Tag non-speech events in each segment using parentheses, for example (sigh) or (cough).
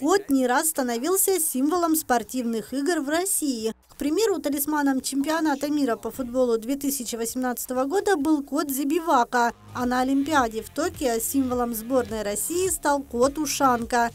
Кот не раз становился символом спортивных игр в России. К примеру, талисманом чемпионата мира по футболу 2018 года был кот Забивака, а на Олимпиаде в Токио символом сборной России стал кот Ушанка.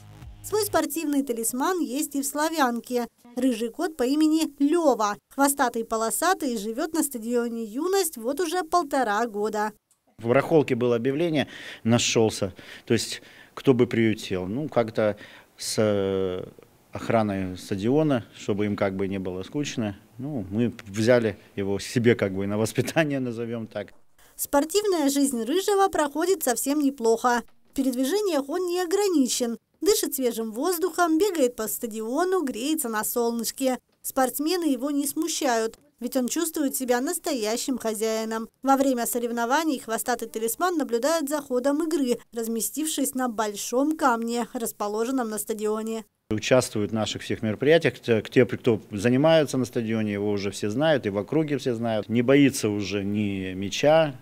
Свой спортивный талисман есть и в Славянке. Рыжий кот по имени Лева, хвостатый полосатый, живет на стадионе «Юность» вот уже полтора года. В барахолке было объявление, нашелся. То есть кто бы приютил. Ну, как-то с э, охраной стадиона, чтобы им как бы не было скучно. Ну, мы взяли его себе как бы на воспитание, (laughs) назовем так. Спортивная жизнь Рыжего проходит совсем неплохо. В передвижениях он не ограничен. Дышит свежим воздухом, бегает по стадиону, греется на солнышке. Спортсмены его не смущают ведь он чувствует себя настоящим хозяином. Во время соревнований хвостатый талисман наблюдает за ходом игры, разместившись на большом камне, расположенном на стадионе. Участвуют в наших всех мероприятиях, те, кто занимается на стадионе, его уже все знают, и в округе все знают. Не боится уже ни мяча,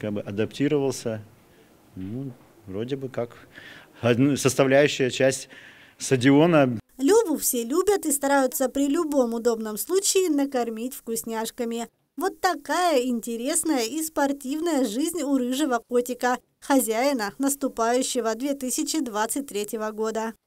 как бы адаптировался. Ну, вроде бы как составляющая часть стадиона Еву все любят и стараются при любом удобном случае накормить вкусняшками. Вот такая интересная и спортивная жизнь у рыжего котика, хозяина наступающего 2023 года.